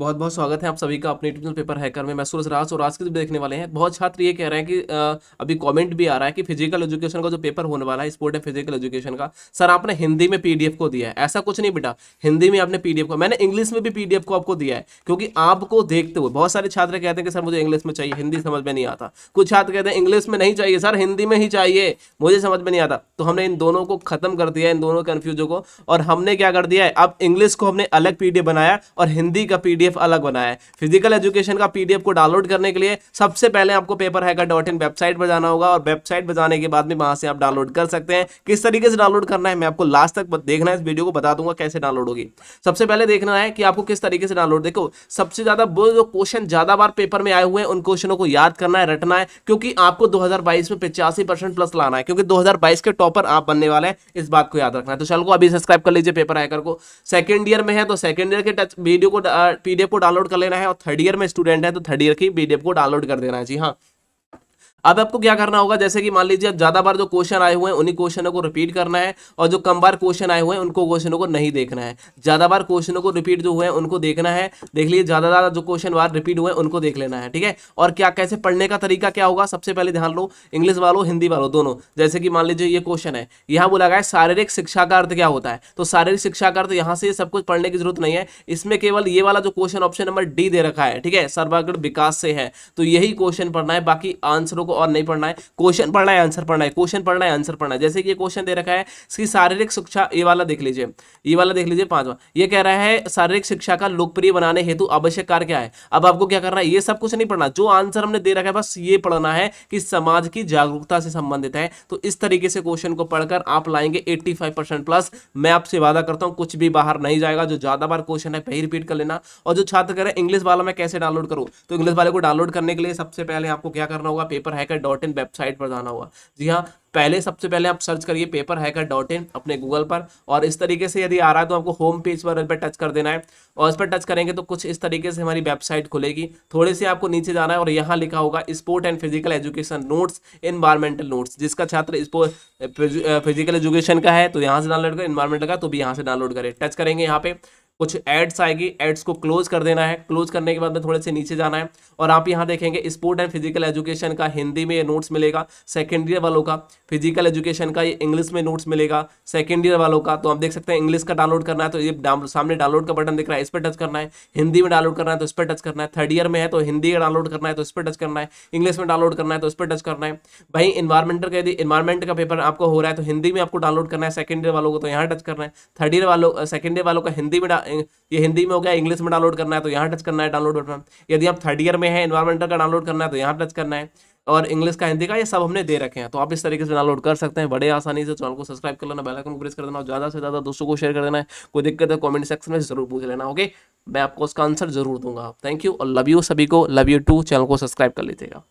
बहुत बहुत स्वागत है आप सभी का अपने यूट्यूब पेपर हैकर में मैं सूरज राज और आज के देखने वाले हैं बहुत छात्र ये कह रहे हैं कि आ, अभी कमेंट भी आ रहा है कि फिजिकल एजुकेशन का जो पेपर होने वाला है स्पोर्ट एंड फिजिकल एजुकेशन का सर आपने हिंदी में पीडीएफ को दिया है ऐसा कुछ नहीं बेटा हिंदी में आपने पीडीएफ को मैंने इंग्लिश में भी पीडीएफ को आपको दिया है क्योंकि आपको देखते हुए बहुत सारे छात्र कहते हैं कि सर मुझे इंग्लिश में चाहिए हिंदी समझ में नहीं आता कुछ छात्र कहते हैं इंग्लिश में नहीं चाहिए सर हिंदी में ही चाहिए मुझे समझ में नहीं आता तो हमने इन दोनों को खत्म कर दिया इन दोनों कन्फ्यूजों को और हमने क्या कर दिया है अब इंग्लिश को हमने अलग पीडीएफ बनाया और हिंदी का पीडीएफ पीडीएफ अलग बनाया है फिजिकल एजुकेशन का पीडीएफ को डाउनलोड करने के लिए सबसे पहले आपको paper hacker dot in website पर जाना होगा और वेबसाइट पर जाने के बाद में वहां से आप डाउनलोड कर सकते हैं किस तरीके से डाउनलोड करना है मैं आपको लास्ट तक देखना है इस वीडियो को बता दूंगा कैसे डाउनलोड होगी सबसे पहले देखना है कि आपको किस तरीके से डाउनलोड देखो सबसे ज्यादा वो जो क्वेश्चन ज्यादा बार पेपर में आए हुए हैं उन क्वेश्चनों को याद करना है रटना है क्योंकि आपको दो में पिचासी प्लस लाना है क्योंकि दो के टॉपर आप बनने वाले हैं इस बात को याद रखना है तो चल को अभी सब्सक्राइब कर लीजिए पेपर हैकर को सेकेंड ईयर में है तो सेकेंड ईयर के टच वीडियो को पीडीएफ को डाउनलोड कर लेना है और थर्ड ईयर में स्टूडेंट है तो थर्ड ईयर की पीडीएफ को डाउनलोड कर देना है जी हाँ अब आपको क्या करना होगा जैसे कि मान लीजिए अब ज़्यादा बार जो क्वेश्चन आए हुए हैं उन्हीं क्वेश्चनों को रिपीट करना है और जो कम बार क्वेश्चन आए हुए हैं उनको क्वेश्चनों को नहीं देखना है ज़्यादा बार क्वेश्चनों को रिपीट जो हुए हैं उनको देखना है देख लीजिए ज़्यादा ज़्यादा जो क्वेश्चन बार रिपीट हुए हैं उनको देख लेना है ठीक है और क्या कैसे पढ़ने का तरीका क्या होगा सबसे पहले ध्यान लो इंग्लिश वालों हिंदी वालों दोनों जैसे कि मान लीजिए ये क्वेश्चन है यहाँ बोला गया है शारीरिक शिक्षा का अर्थ क्या होता है तो शारीरिक शिक्षा का अर्थ यहाँ से सब कुछ पढ़ने की जरूरत नहीं है इसमें केवल ये वाला जो क्वेश्चन ऑप्शन नंबर डी दे रखा है ठीक है सर्वागढ़ विकास से है तो यही क्वेश्चन पढ़ना है बाकी आंसरों को और नहीं पढ़ना है क्वेश्चन पढ़ना है आंसर पढ़ना है क्वेश्चन पढ़ना है आंसर पढ़ना है जैसे कि ये क्वेश्चन दे रखा है इसकी शारीरिक शिक्षा ये वाला देख लीजिए ये वाला देख लीजिए पांचवा ये कह रहा है शारीरिक शिक्षा का लोकप्रिय बनाने हेतु आवश्यक कार्य क्या है अब आपको क्या करना है ये सब कुछ नहीं पढ़ना जो आंसर हमने दे रखा है बस ये पढ़ना है कि समाज की जागरूकता से संबंधित है तो इस तरीके से क्वेश्चन को पढ़कर आप लाएंगे एट्टी प्लस मैं आपसे वादा करता हूँ कुछ भी बाहर नहीं जाएगा जो ज्यादा बार क्वेश्चन है फिर रिपीट कर लेना और जो छात्र रहे हैं इंग्लिश वाला मैं कैसे डाउनलोड करूँ तो इंग्लिश वाले को डाउनलोड करने के लिए सबसे पहले आपको क्या करना होगा paper hacker dot in website पर जाना होगा जी हाँ पहले सबसे पहले आप सर्च करिए पेपर हैकर डॉट इन अपने गूगल पर और इस तरीके से यदि आ रहा है तो आपको होम पेज पर इस पर टच कर देना है और इस पर टच करेंगे तो कुछ इस तरीके से हमारी वेबसाइट खुलेगी थोड़े से आपको नीचे जाना है और यहाँ लिखा होगा sport and physical education notes environmental notes जिसका छात्र स्पोर्ट फिजिकल एजुकेशन का है तो यहाँ से डाउनलोड करें इन्वायरमेंटल का तो भी यहाँ से डाउनलोड करें टच करेंगे यहाँ पर कुछ एड्स आएगी एड्स को क्लोज कर देना है क्लोज करने के बाद में थोड़े से नीचे जाना है और आप यहाँ देखेंगे स्पोर्ट एंड फिजिकल एजुकेशन का हिंदी में नोट्स मिलेगा सेकेंड ईयर वालों का फिजिकल एजुकेशन का ये इंग्लिश में नोट्स मिलेगा सेकेंड ईयर वालों का तो आप देख सकते हैं इंग्लिश का डाउनलोड करना है तो ये सामने डाउनलोड का बटन दिख रहा है इस पर टच करना है हिंदी में डाउनलोड करना है तो इस पर टच करना है थर्ड ईयर में है तो हिंदी का डाउनलोड करना है तो इस पर टच करना है इंग्लिश में डाउनलोड करना है तो इस पर टच करना है भाई इन्वायरमेंटल का यदि इन्वायरमेंट का पेपर आपको हो रहा है तो हिंदी में आपको डाउनलोड करना है सेकेंड ईयर वालों को तो यहाँ टच करना है थर्ड ईयर वालों सेकेंड ईयर वालों का हिंदी में ये हिंदी में हो गया इंग्लिश में डाउनलोड करना है तो यहाँ टच करना है डाउनलोड बटन यदि आप थर्ड ईयर में है इन्वायरमेंटल का डाउनलोड करना है तो यहाँ टच करना है और इंग्लिश का हिंदी का ये सब हमने दे रखे हैं तो आप इस तरीके से डाउनलोड कर सकते हैं बड़े आसानी से चैनल को सब्सक्राइब कर लेना बेलाइकन को प्रेस कर देना ज़्यादा से ज़्यादा दोस्तों को शेयर कर देना है कोई दिक्कत है कॉमेंट सेक्शन में जरूर पूछ लेना ओके मैं आपको उसका आंसर जरूर दूंगा थैंक यू और लव यू सभी को लव यू टू चैनल को सब्सक्राइब कर लीजिएगा